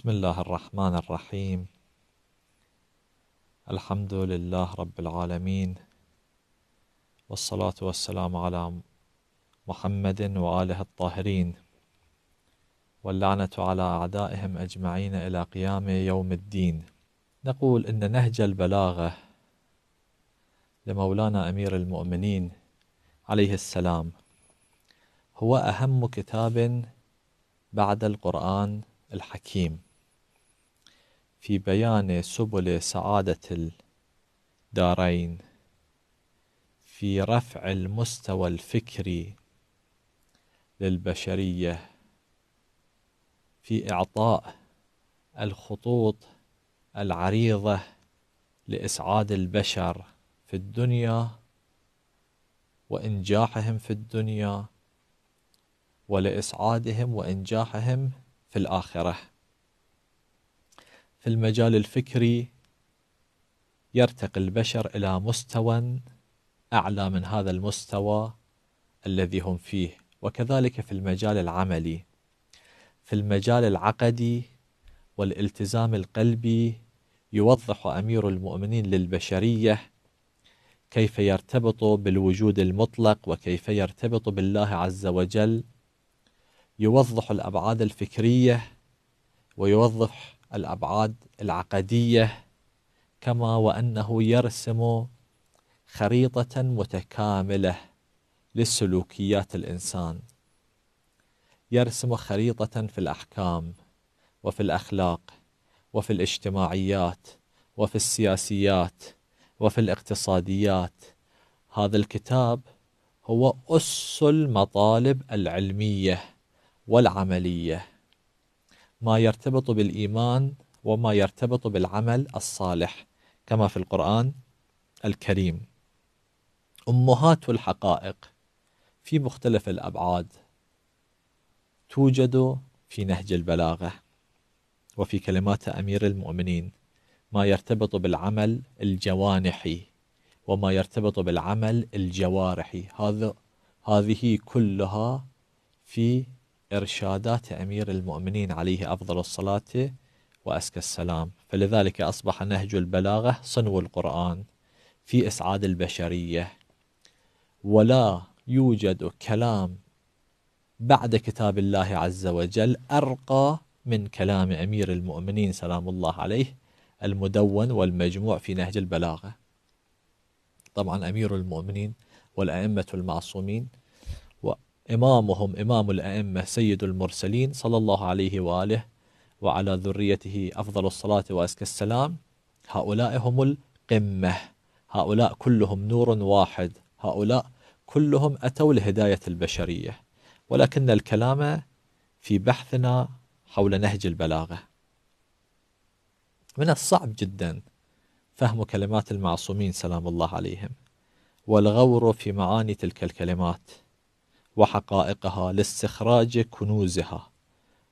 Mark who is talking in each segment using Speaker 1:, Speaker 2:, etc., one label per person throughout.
Speaker 1: بسم الله الرحمن الرحيم الحمد لله رب العالمين والصلاة والسلام على محمد وآله الطاهرين واللعنة على أعدائهم أجمعين إلى قيام يوم الدين نقول إن نهج البلاغة لمولانا أمير المؤمنين عليه السلام هو أهم كتاب بعد القرآن الحكيم في بيان سبل سعادة الدارين في رفع المستوى الفكري للبشرية في إعطاء الخطوط العريضة لإسعاد البشر في الدنيا وإنجاحهم في الدنيا ولإسعادهم وإنجاحهم في الآخرة في المجال الفكري يرتقي البشر إلى مستوى أعلى من هذا المستوى الذي هم فيه وكذلك في المجال العملي في المجال العقدي والالتزام القلبي يوضح أمير المؤمنين للبشرية كيف يرتبط بالوجود المطلق وكيف يرتبط بالله عز وجل يوضح الأبعاد الفكرية ويوضح الأبعاد العقدية كما وأنه يرسم خريطة متكاملة لسلوكيات الإنسان يرسم خريطة في الأحكام وفي الأخلاق وفي الاجتماعيات وفي السياسيات وفي الاقتصاديات هذا الكتاب هو أس المطالب العلمية والعملية ما يرتبط بالإيمان وما يرتبط بالعمل الصالح كما في القرآن الكريم أمهات الحقائق في مختلف الأبعاد توجد في نهج البلاغة وفي كلمات أمير المؤمنين ما يرتبط بالعمل الجوانحي وما يرتبط بالعمل الجوارحي هذا هذه كلها في إرشادات أمير المؤمنين عليه أفضل الصلاة وأزكى السلام فلذلك أصبح نهج البلاغة صنو القرآن في إسعاد البشرية ولا يوجد كلام بعد كتاب الله عز وجل أرقى من كلام أمير المؤمنين سلام الله عليه المدون والمجموع في نهج البلاغة طبعا أمير المؤمنين والأئمة المعصومين إمامهم إمام الأئمة سيد المرسلين صلى الله عليه وآله وعلى ذريته أفضل الصلاة وأزكى السلام هؤلاء هم القمة هؤلاء كلهم نور واحد هؤلاء كلهم أتوا لهداية البشرية ولكن الكلام في بحثنا حول نهج البلاغة من الصعب جدا فهم كلمات المعصومين سلام الله عليهم والغور في معاني تلك الكلمات وحقائقها لاستخراج كنوزها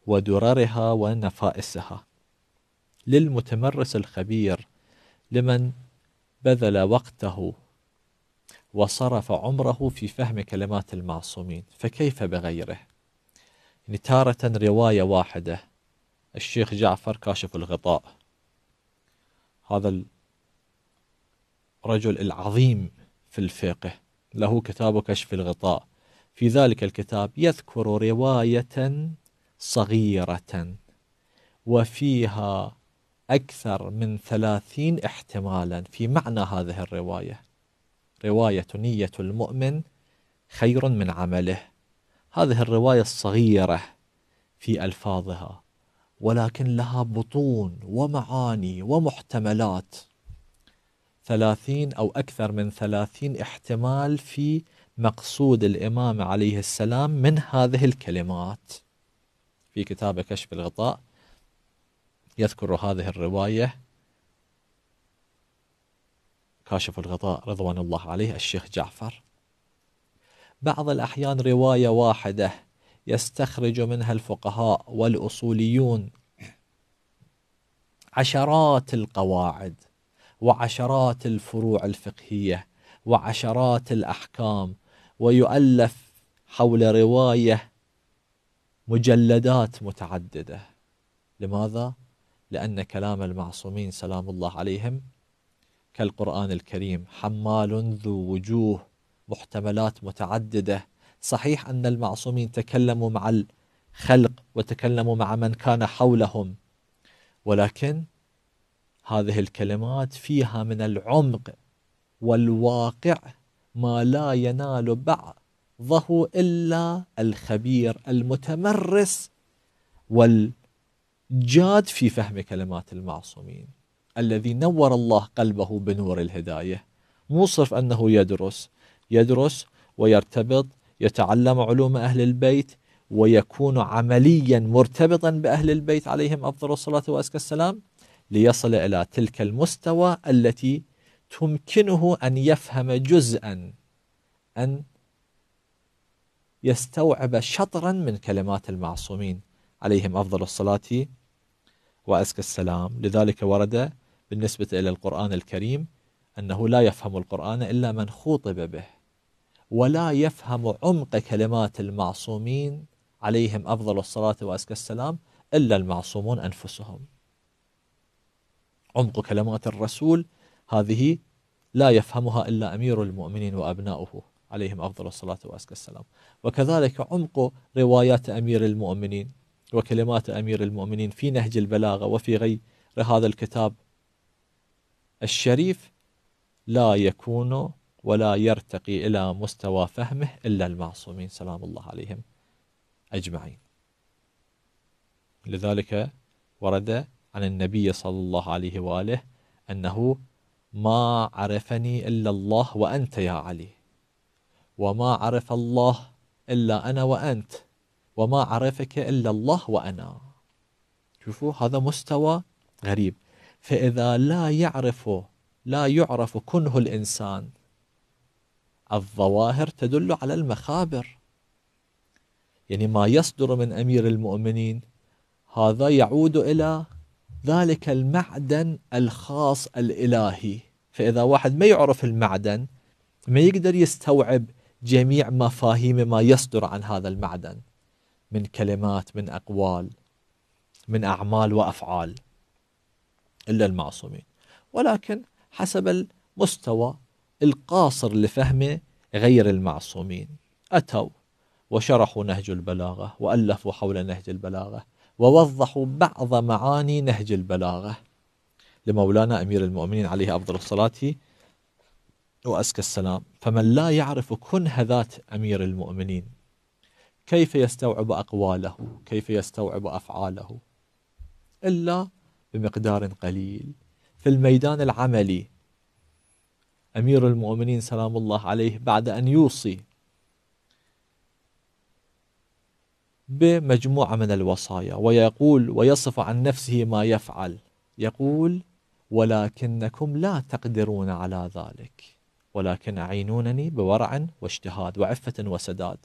Speaker 1: ودررها ونفائسها للمتمرس الخبير لمن بذل وقته وصرف عمره في فهم كلمات المعصومين فكيف بغيره يعني تارة رواية واحدة الشيخ جعفر كاشف الغطاء هذا الرجل العظيم في الفقه له كتاب كشف الغطاء في ذلك الكتاب يذكر رواية صغيرة وفيها أكثر من ثلاثين احتمالا في معنى هذه الرواية رواية نية المؤمن خير من عمله هذه الرواية الصغيرة في ألفاظها ولكن لها بطون ومعاني ومحتملات ثلاثين أو أكثر من ثلاثين احتمال في مقصود الإمام عليه السلام من هذه الكلمات في كتاب كشف الغطاء يذكر هذه الرواية كاشف الغطاء رضوان الله عليه الشيخ جعفر بعض الأحيان رواية واحدة يستخرج منها الفقهاء والأصوليون عشرات القواعد وعشرات الفروع الفقهية وعشرات الأحكام ويؤلف حول رواية مجلدات متعددة لماذا؟ لأن كلام المعصومين سلام الله عليهم كالقرآن الكريم حمال ذو وجوه محتملات متعددة صحيح أن المعصومين تكلموا مع الخلق وتكلموا مع من كان حولهم ولكن هذه الكلمات فيها من العمق والواقع ما لا ينال بعضه إلا الخبير المتمرس والجاد في فهم كلمات المعصومين الذي نور الله قلبه بنور الهداية مو صرف أنه يدرس يدرس ويرتبط يتعلم علوم أهل البيت ويكون عمليا مرتبطا بأهل البيت عليهم أفضل الصلاة وأزكى السلام ليصل إلى تلك المستوى التي تمكنه أن يفهم جزءا أن يستوعب شطرا من كلمات المعصومين عليهم أفضل الصلاة وأزكى السلام لذلك ورد بالنسبة إلى القرآن الكريم أنه لا يفهم القرآن إلا من خوطب به ولا يفهم عمق كلمات المعصومين عليهم أفضل الصلاة وأزكى السلام إلا المعصومون أنفسهم عمق كلمات الرسول هذه لا يفهمها إلا أمير المؤمنين وأبناؤه عليهم أفضل الصلاة وأزكى السلام وكذلك عمق روايات أمير المؤمنين وكلمات أمير المؤمنين في نهج البلاغة وفي غير هذا الكتاب الشريف لا يكون ولا يرتقي إلى مستوى فهمه إلا المعصومين سلام الله عليهم أجمعين لذلك ورد عن النبي صلى الله عليه وآله أنه ما عرفني إلا الله وأنت يا علي وما عرف الله إلا أنا وأنت وما عرفك إلا الله وأنا شوفوا هذا مستوى غريب فإذا لا يعرف لا يعرف كنه الإنسان الظواهر تدل على المخابر يعني ما يصدر من أمير المؤمنين هذا يعود إلى ذلك المعدن الخاص الإلهي فإذا واحد ما يعرف المعدن ما يقدر يستوعب جميع مفاهيم ما يصدر عن هذا المعدن من كلمات من أقوال من أعمال وأفعال إلا المعصومين ولكن حسب المستوى القاصر لفهمه غير المعصومين أتوا وشرحوا نهج البلاغة وألفوا حول نهج البلاغة ووضحوا بعض معاني نهج البلاغة لمولانا أمير المؤمنين عليه أفضل الصلاة وأزكى السلام فمن لا يعرف كنه ذات أمير المؤمنين كيف يستوعب أقواله كيف يستوعب أفعاله إلا بمقدار قليل في الميدان العملي أمير المؤمنين سلام الله عليه بعد أن يوصي بمجموعة من الوصايا ويقول ويصف عن نفسه ما يفعل يقول ولكنكم لا تقدرون على ذلك ولكن أعينونني بورع واجتهاد وعفة وسداد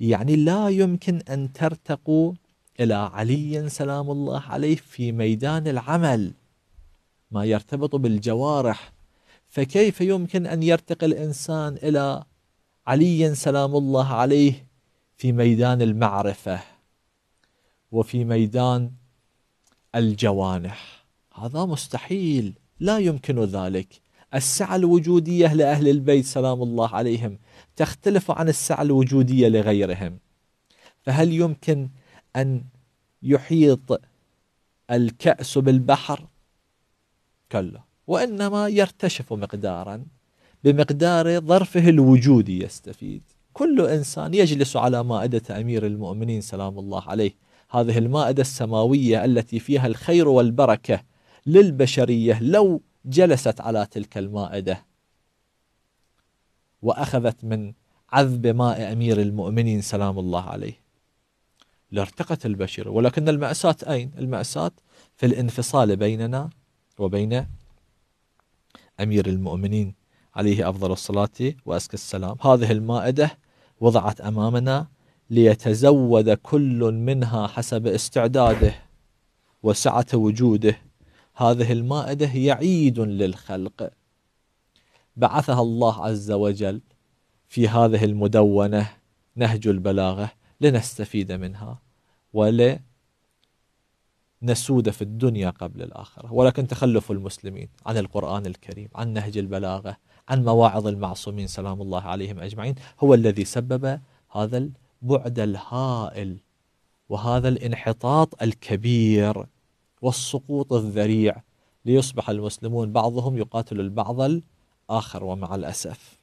Speaker 1: يعني لا يمكن أن ترتقوا إلى علي سلام الله عليه في ميدان العمل ما يرتبط بالجوارح فكيف يمكن أن يرتقي الإنسان إلى علي سلام الله عليه في ميدان المعرفه وفي ميدان الجوانح هذا مستحيل لا يمكن ذلك السعة الوجودية لأهل البيت سلام الله عليهم تختلف عن السعة الوجودية لغيرهم فهل يمكن أن يحيط الكأس بالبحر كلا وإنما يرتشف مقدارا بمقدار ظرفه الوجودي يستفيد كل إنسان يجلس على مائدة أمير المؤمنين سلام الله عليه هذه المائدة السماوية التي فيها الخير والبركة للبشرية لو جلست على تلك المائدة وأخذت من عذب ماء أمير المؤمنين سلام الله عليه لارتقت البشر ولكن المأساة أين؟ المأساة في الانفصال بيننا وبين أمير المؤمنين عليه أفضل الصلاة وأزكى السلام هذه المائدة وضعت امامنا ليتزود كل منها حسب استعداده وسعه وجوده هذه المائده يعيد للخلق بعثها الله عز وجل في هذه المدونه نهج البلاغه لنستفيد منها ولنسود في الدنيا قبل الآخرة ولكن تخلف المسلمين عن القرآن الكريم عن نهج البلاغة عن مواعظ المعصومين سلام الله عليهم أجمعين هو الذي سبب هذا البعد الهائل وهذا الانحطاط الكبير والسقوط الذريع ليصبح المسلمون بعضهم يقاتل البعض الآخر ومع الأسف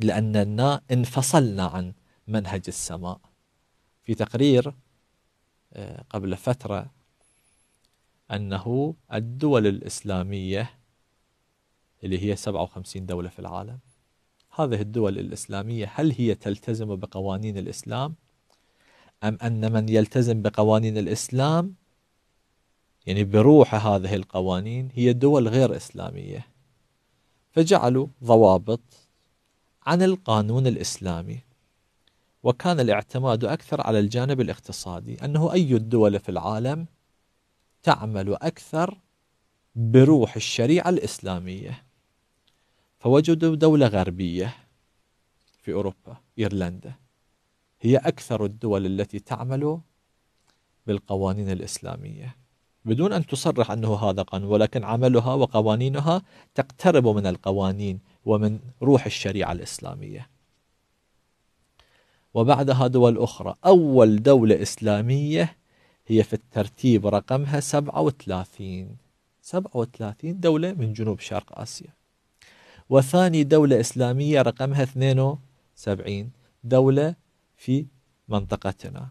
Speaker 1: لأننا انفصلنا عن منهج السماء في تقرير آه، قبل فترة أنه الدول الإسلامية اللي هي 57 دولة في العالم هذه الدول الإسلامية هل هي تلتزم بقوانين الإسلام أم أن من يلتزم بقوانين الإسلام يعني بروح هذه القوانين هي دول غير إسلامية فجعلوا ضوابط عن القانون الإسلامي وكان الاعتماد أكثر على الجانب الاقتصادي أنه أي الدول في العالم تعمل أكثر بروح الشريعة الإسلامية فوجدوا دولة غربية في أوروبا إيرلندا هي أكثر الدول التي تعمل بالقوانين الإسلامية بدون أن تصرح أنه هذا قانون ولكن عملها وقوانينها تقترب من القوانين ومن روح الشريعة الإسلامية وبعدها دول أخرى أول دولة إسلامية هي في الترتيب رقمها 37 37 دولة من جنوب شرق آسيا وثاني دولة إسلامية رقمها 72 دولة في منطقتنا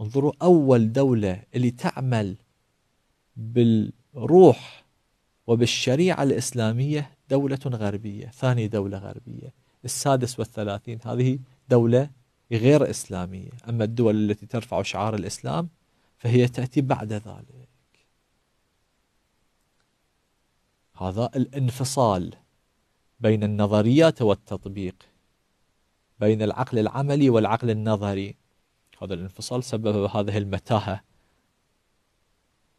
Speaker 1: انظروا أول دولة اللي تعمل بالروح وبالشريعة الإسلامية دولة غربية ثاني دولة غربية السادس والثلاثين هذه دولة غير إسلامية أما الدول التي ترفع شعار الإسلام فهي تأتي بعد ذلك هذا الانفصال بين النظريات والتطبيق بين العقل العملي والعقل النظري هذا الانفصال سبب هذه المتاهة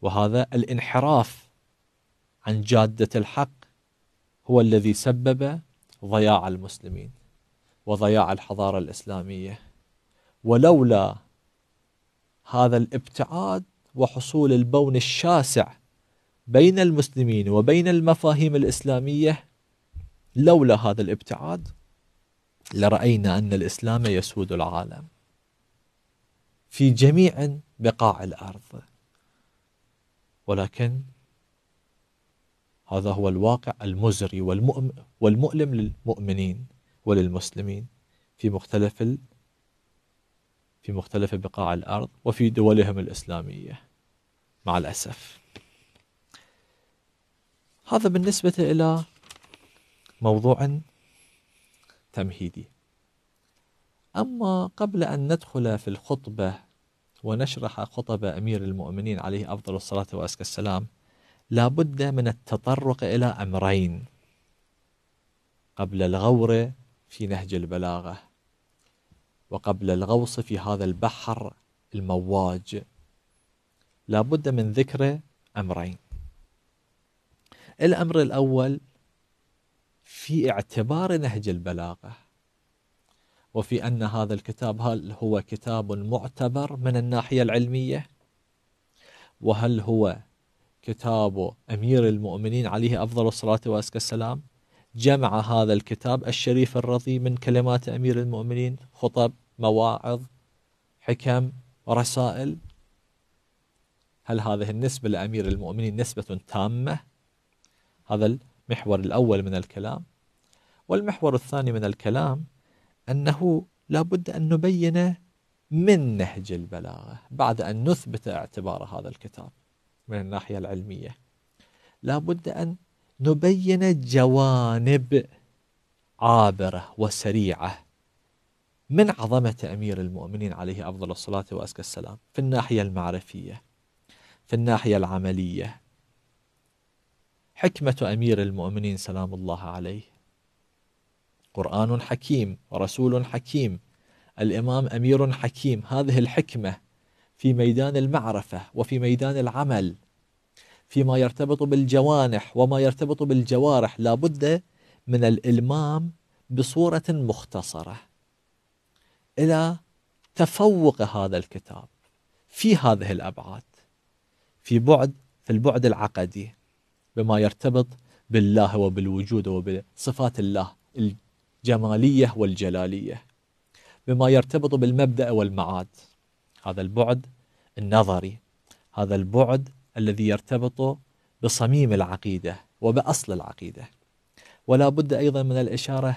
Speaker 1: وهذا الانحراف عن جادة الحق هو الذي سبب ضياع المسلمين وضياع الحضارة الإسلامية ولولا هذا الابتعاد وحصول البون الشاسع بين المسلمين وبين المفاهيم الإسلامية لولا هذا الابتعاد لرأينا أن الإسلام يسود العالم في جميع بقاع الأرض ولكن هذا هو الواقع المزري والمؤلم للمؤمنين وللمسلمين في مختلف في مختلف بقاع الأرض وفي دولهم الإسلامية مع الأسف هذا بالنسبة إلى موضوع تمهيدي أما قبل أن ندخل في الخطبة ونشرح خطب أمير المؤمنين عليه أفضل الصلاة وأزكى السلام لابد من التطرق إلى أمرين قبل الغور في نهج البلاغة وقبل الغوص في هذا البحر المواج لابد من ذكر أمرين الأمر الأول في اعتبار نهج البلاغة وفي أن هذا الكتاب هل هو كتاب معتبر من الناحية العلمية وهل هو كتاب أمير المؤمنين عليه أفضل الصلاة وأزكى السلام جمع هذا الكتاب الشريف الرضي من كلمات أمير المؤمنين خطب مواعظ حكم رسائل هل هذه النسبة لأمير المؤمنين نسبة تامة هذا المحور الأول من الكلام والمحور الثاني من الكلام أنه لا بد أن نبين من نهج البلاغة بعد أن نثبت اعتبار هذا الكتاب من الناحية العلمية لا بد أن نبين جوانب عابرة وسريعة من عظمة أمير المؤمنين عليه أفضل الصلاة وأزكى السلام في الناحية المعرفية في الناحية العملية حكمة أمير المؤمنين سلام الله عليه قرآن حكيم رسول حكيم الإمام أمير حكيم هذه الحكمة في ميدان المعرفة وفي ميدان العمل فيما يرتبط بالجوانح وما يرتبط بالجوارح لابد من الإلمام بصورة مختصرة إلى تفوق هذا الكتاب في هذه الأبعاد في بعد في البعد العقدي بما يرتبط بالله وبالوجود وبصفات الله الجمالية والجلالية بما يرتبط بالمبدأ والمعاد هذا البعد النظري هذا البعد الذي يرتبط بصميم العقيدة وبأصل العقيدة ولا بد أيضا من الإشارة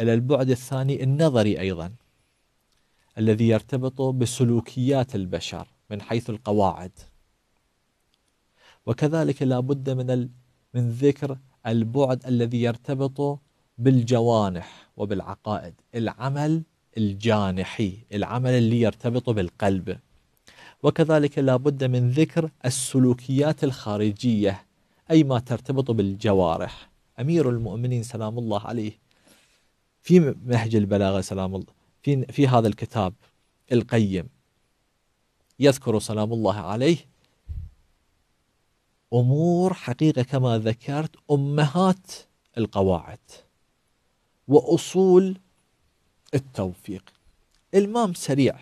Speaker 1: إلى البعد الثاني النظري أيضا الذي يرتبط بسلوكيات البشر من حيث القواعد وكذلك لا بد من من ذكر البعد الذي يرتبط بالجوانح وبالعقائد العمل الجانحي العمل اللي يرتبط بالقلب وكذلك لا بد من ذكر السلوكيات الخارجية أي ما ترتبط بالجوارح أمير المؤمنين سلام الله عليه في مهج البلاغة سلام الله في, في هذا الكتاب القيم يذكر سلام الله عليه امور حقيقه كما ذكرت امهات القواعد واصول التوفيق. المام سريع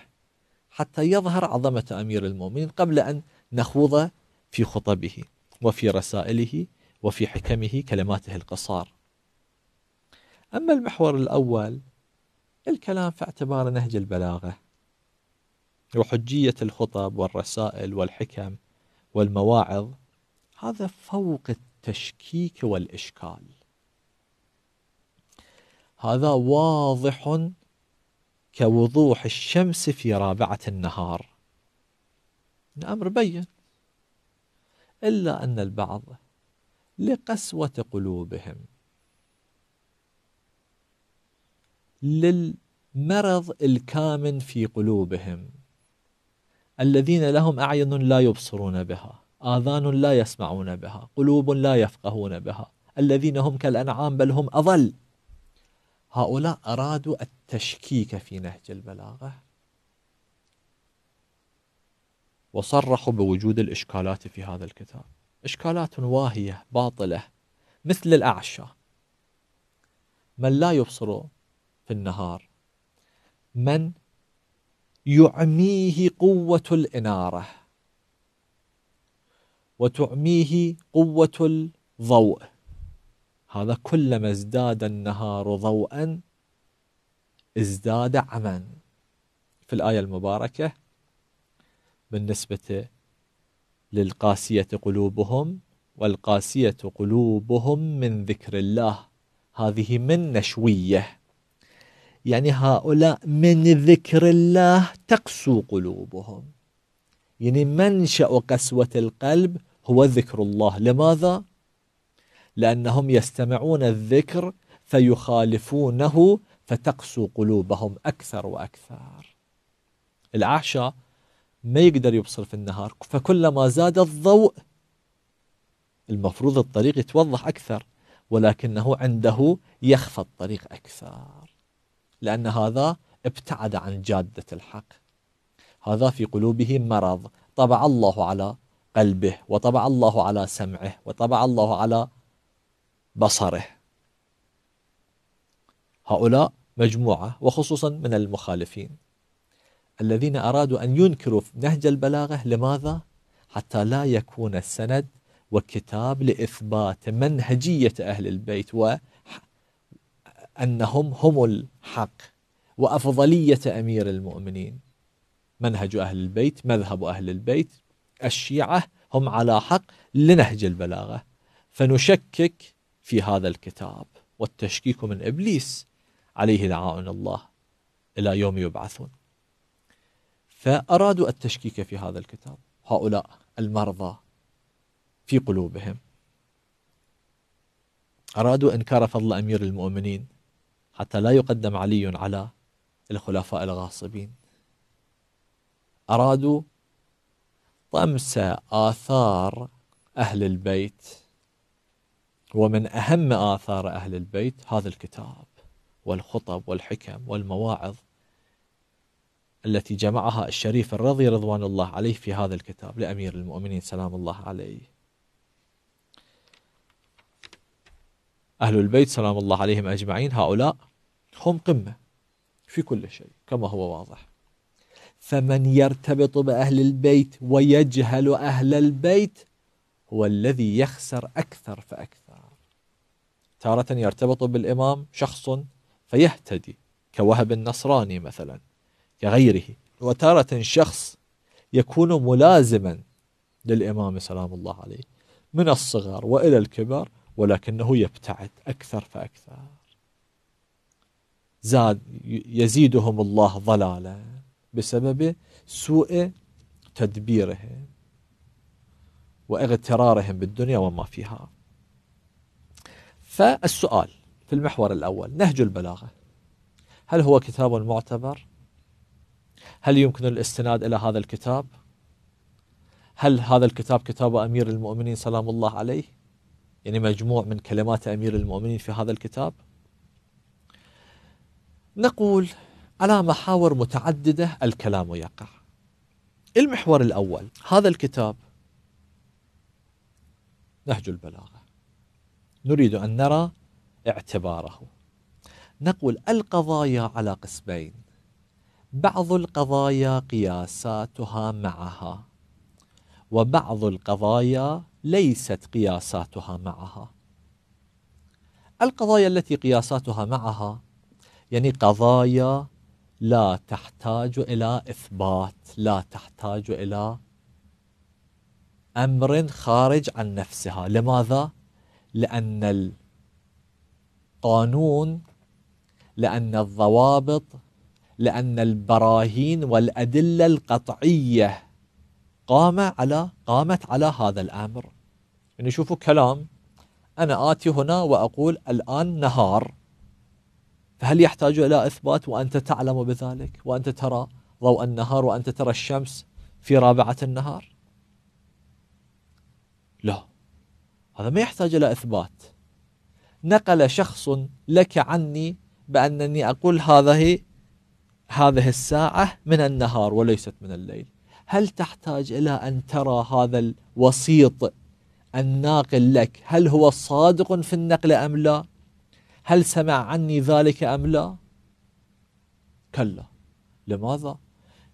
Speaker 1: حتى يظهر عظمه امير المؤمنين قبل ان نخوض في خطبه وفي رسائله وفي حكمه كلماته القصار. اما المحور الاول الكلام في اعتبار نهج البلاغه وحجيه الخطب والرسائل والحكم والمواعظ هذا فوق التشكيك والإشكال هذا واضح كوضوح الشمس في رابعة النهار الأمر بين إلا أن البعض لقسوة قلوبهم للمرض الكامن في قلوبهم الذين لهم أعين لا يبصرون بها آذان لا يسمعون بها قلوب لا يفقهون بها الذين هم كالأنعام بل هم أضل هؤلاء أرادوا التشكيك في نهج البلاغة وصرحوا بوجود الإشكالات في هذا الكتاب إشكالات واهية باطلة مثل الأعشى من لا يبصر في النهار من يعميه قوة الإنارة وتعميه قوة الضوء هذا كلما ازداد النهار ضوءا ازداد عما في الآية المباركة بالنسبة للقاسية قلوبهم والقاسية قلوبهم من ذكر الله هذه من نشوية يعني هؤلاء من ذكر الله تقسو قلوبهم يعني منشأ قسوة القلب هو ذكر الله لماذا؟ لأنهم يستمعون الذكر فيخالفونه فتقسو قلوبهم أكثر وأكثر العشاء ما يقدر يبصر في النهار فكلما زاد الضوء المفروض الطريق يتوضح أكثر ولكنه عنده يخفى الطريق أكثر لأن هذا ابتعد عن جادة الحق هذا في قلوبه مرض طبع الله على قلبه وطبع الله على سمعه وطبع الله على بصره هؤلاء مجموعة وخصوصا من المخالفين الذين أرادوا أن ينكروا نهج البلاغة لماذا؟ حتى لا يكون السند وكتاب لإثبات منهجية أهل البيت وأنهم هم الحق وأفضلية أمير المؤمنين منهج أهل البيت مذهب أهل البيت الشيعة هم على حق لنهج البلاغة فنشكك في هذا الكتاب والتشكيك من إبليس عليه لعاون الله إلى يوم يبعثون فأرادوا التشكيك في هذا الكتاب هؤلاء المرضى في قلوبهم أرادوا إنكار فضل أمير المؤمنين حتى لا يقدم علي على الخلفاء الغاصبين أرادوا طمس آثار أهل البيت ومن أهم آثار أهل البيت هذا الكتاب والخطب والحكم والمواعظ التي جمعها الشريف الرضي رضوان الله عليه في هذا الكتاب لأمير المؤمنين سلام الله عليه أهل البيت سلام الله عليهم أجمعين هؤلاء هم قمة في كل شيء كما هو واضح فمن يرتبط بأهل البيت ويجهل أهل البيت هو الذي يخسر أكثر فأكثر تارة يرتبط بالإمام شخص فيهتدي كوهب النصراني مثلا كغيره وتارة شخص يكون ملازما للإمام سلام الله عليه من الصغر وإلى الكبر ولكنه يبتعد أكثر فأكثر زاد يزيدهم الله ضلالا بسبب سوء تدبيرهم واغترارهم بالدنيا وما فيها فالسؤال في المحور الأول نهج البلاغة هل هو كتاب معتبر؟ هل يمكن الاستناد إلى هذا الكتاب؟ هل هذا الكتاب كتاب أمير المؤمنين سلام الله عليه؟ يعني مجموع من كلمات أمير المؤمنين في هذا الكتاب؟ نقول على محاور متعددة الكلام يقع المحور الأول هذا الكتاب نهج البلاغة نريد أن نرى اعتباره نقول القضايا على قسمين بعض القضايا قياساتها معها وبعض القضايا ليست قياساتها معها القضايا التي قياساتها معها يعني قضايا لا تحتاج إلى إثبات لا تحتاج إلى أمر خارج عن نفسها لماذا؟ لأن القانون لأن الضوابط لأن البراهين والأدلة القطعية قام على قامت على هذا الأمر يعني شوفوا كلام أنا آتي هنا وأقول الآن نهار هل يحتاج إلى إثبات وأنت تعلم بذلك وأنت ترى ضوء النهار وأنت ترى الشمس في رابعة النهار لا هذا ما يحتاج إلى إثبات نقل شخص لك عني بأنني أقول هذه هذه الساعة من النهار وليست من الليل هل تحتاج إلى أن ترى هذا الوسيط الناقل لك هل هو صادق في النقل أم لا هل سمع عني ذلك أم لا كلا لماذا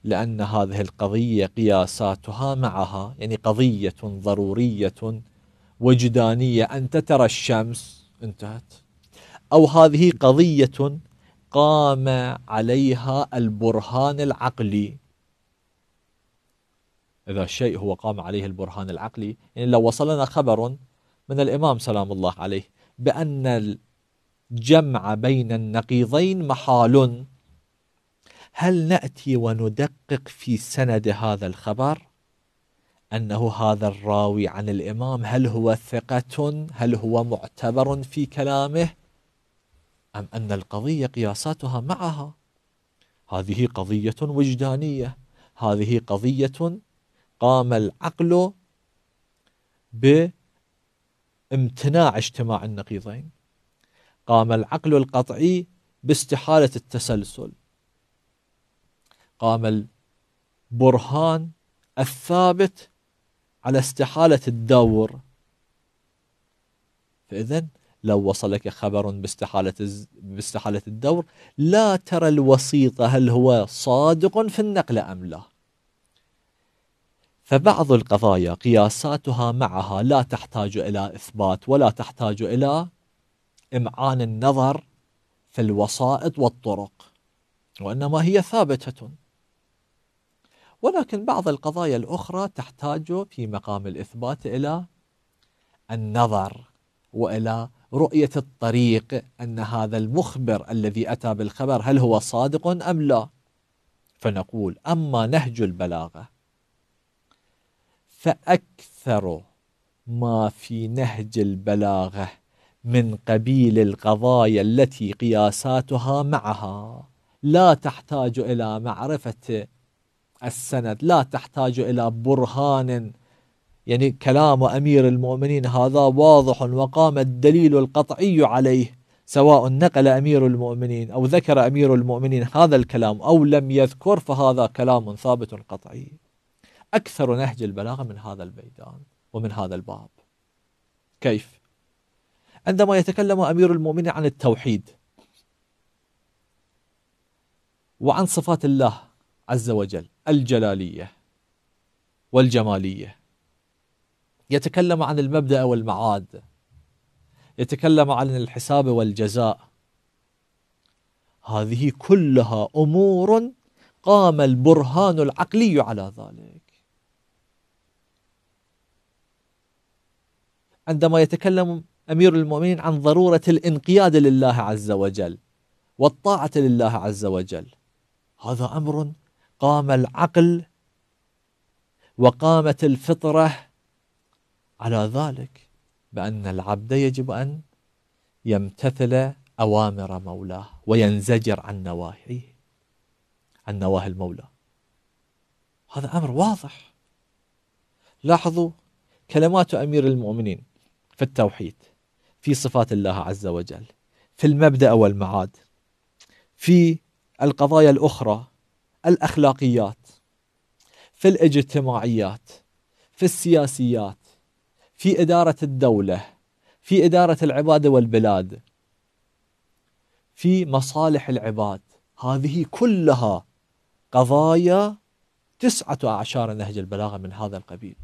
Speaker 1: لأن هذه القضية قياساتها معها يعني قضية ضرورية وجدانية أنت ترى الشمس انتهت أو هذه قضية قام عليها البرهان العقلي إذا الشيء هو قام عليه البرهان العقلي يعني لو وصلنا خبر من الإمام سلام الله عليه بأن جمع بين النقيضين محال هل ناتي وندقق في سند هذا الخبر انه هذا الراوي عن الامام هل هو ثقه هل هو معتبر في كلامه ام ان القضيه قياساتها معها هذه قضيه وجدانيه هذه قضيه قام العقل بامتناع اجتماع النقيضين قام العقل القطعي باستحالة التسلسل قام البرهان الثابت على استحالة الدور فإذا لو وصلك خبر باستحالة, باستحالة الدور لا ترى الوسيط هل هو صادق في النقل أم لا فبعض القضايا قياساتها معها لا تحتاج إلى إثبات ولا تحتاج إلى إمعان النظر في الوسائط والطرق وإنما هي ثابتة ولكن بعض القضايا الأخرى تحتاج في مقام الإثبات إلى النظر وإلى رؤية الطريق أن هذا المخبر الذي أتى بالخبر هل هو صادق أم لا فنقول أما نهج البلاغة فأكثر ما في نهج البلاغة من قبيل القضايا التي قياساتها معها لا تحتاج إلى معرفة السند لا تحتاج إلى برهان يعني كلام أمير المؤمنين هذا واضح وقام الدليل القطعي عليه سواء نقل أمير المؤمنين أو ذكر أمير المؤمنين هذا الكلام أو لم يذكر فهذا كلام ثابت قطعي أكثر نهج البلاغة من هذا البيدان ومن هذا الباب كيف؟ عندما يتكلم أمير المؤمنين عن التوحيد وعن صفات الله عز وجل الجلالية والجمالية يتكلم عن المبدأ والمعاد يتكلم عن الحساب والجزاء هذه كلها أمور قام البرهان العقلي على ذلك عندما يتكلم أمير المؤمنين عن ضرورة الانقياد لله عز وجل والطاعة لله عز وجل هذا أمر قام العقل وقامت الفطرة على ذلك بأن العبد يجب أن يمتثل أوامر مولاه وينزجر عن نواهيه عن نواهي المولى هذا أمر واضح لاحظوا كلمات أمير المؤمنين في التوحيد في صفات الله عز وجل في المبدا والمعاد في القضايا الاخرى الاخلاقيات في الاجتماعيات في السياسيات في اداره الدوله في اداره العباده والبلاد في مصالح العباد هذه كلها قضايا تسعه اعشار نهج البلاغه من هذا القبيل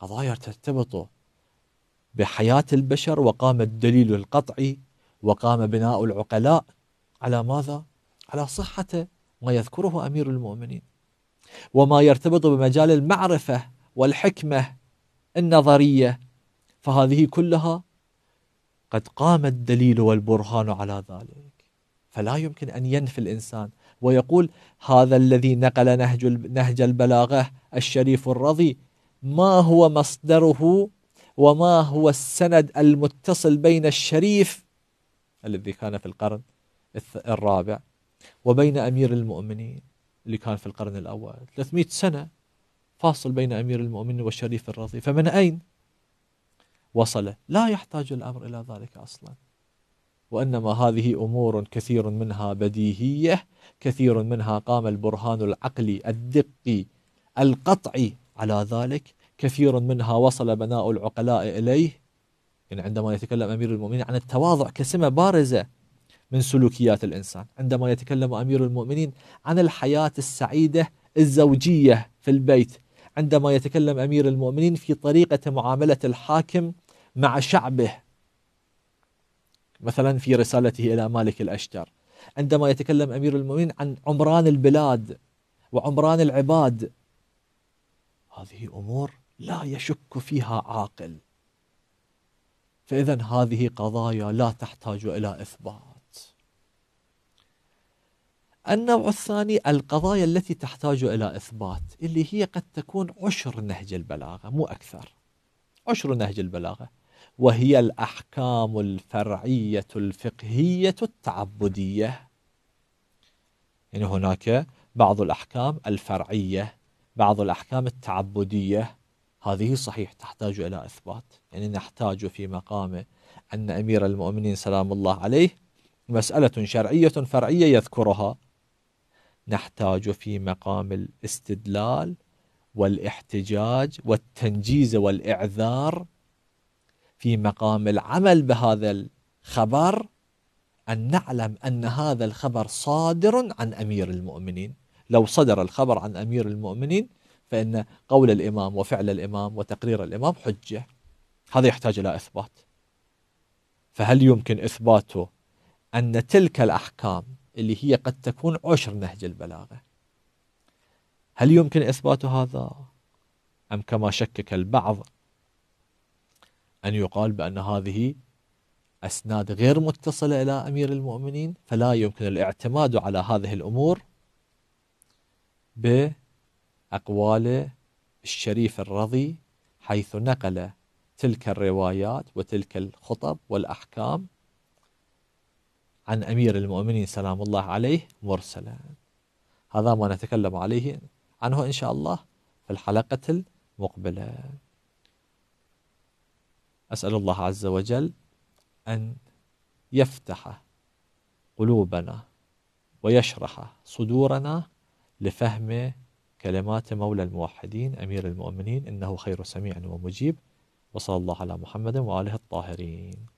Speaker 1: قضايا ترتبط بحياة البشر وقام الدليل القطعي وقام بناء العقلاء على ماذا؟ على صحة ما يذكره أمير المؤمنين وما يرتبط بمجال المعرفة والحكمة النظرية فهذه كلها قد قام الدليل والبرهان على ذلك فلا يمكن أن ينفي الإنسان ويقول هذا الذي نقل نهج نهج البلاغة الشريف الرضي ما هو مصدره وما هو السند المتصل بين الشريف الذي كان في القرن الرابع وبين أمير المؤمنين اللي كان في القرن الأول 300 سنة فاصل بين أمير المؤمنين والشريف الرضي فمن أين وصل لا يحتاج الأمر إلى ذلك أصلا وإنما هذه أمور كثير منها بديهية كثير منها قام البرهان العقلي الدقي القطعي على ذلك كثير منها وصل بناء العقلاء إليه يعني عندما يتكلم أمير المؤمنين عن التواضع كسمة بارزة من سلوكيات الإنسان عندما يتكلم أمير المؤمنين عن الحياة السعيدة الزوجية في البيت عندما يتكلم أمير المؤمنين في طريقة معاملة الحاكم مع شعبه مثلا في رسالته إلى مالك الأشجار عندما يتكلم أمير المؤمنين عن عمران البلاد وعمران العباد هذه أمور لا يشك فيها عاقل فإذا هذه قضايا لا تحتاج إلى إثبات النوع الثاني القضايا التي تحتاج إلى إثبات اللي هي قد تكون عشر نهج البلاغة مو أكثر عشر نهج البلاغة وهي الأحكام الفرعية الفقهية التعبدية يعني هناك بعض الأحكام الفرعية بعض الأحكام التعبدية هذه صحيح تحتاج إلى إثبات يعني نحتاج في مقامه أن أمير المؤمنين سلام الله عليه مسألة شرعية فرعية يذكرها نحتاج في مقام الاستدلال والاحتجاج والتنجيز والإعذار في مقام العمل بهذا الخبر أن نعلم أن هذا الخبر صادر عن أمير المؤمنين لو صدر الخبر عن أمير المؤمنين فإن قول الإمام وفعل الإمام وتقرير الإمام حجة هذا يحتاج إلى إثبات فهل يمكن إثباته أن تلك الأحكام اللي هي قد تكون عشر نهج البلاغة هل يمكن إثبات هذا أم كما شكك البعض أن يقال بأن هذه أسناد غير متصلة إلى أمير المؤمنين فلا يمكن الاعتماد على هذه الأمور ب أقوال الشريف الرضي حيث نقل تلك الروايات وتلك الخطب والأحكام عن أمير المؤمنين سلام الله عليه مرسلا هذا ما نتكلم عليه عنه إن شاء الله في الحلقة المقبلة أسأل الله عز وجل أن يفتح قلوبنا ويشرح صدورنا لفهم كلمات مولى الموحدين أمير المؤمنين إنه خير سميع ومجيب وصلى الله على محمد وآله الطاهرين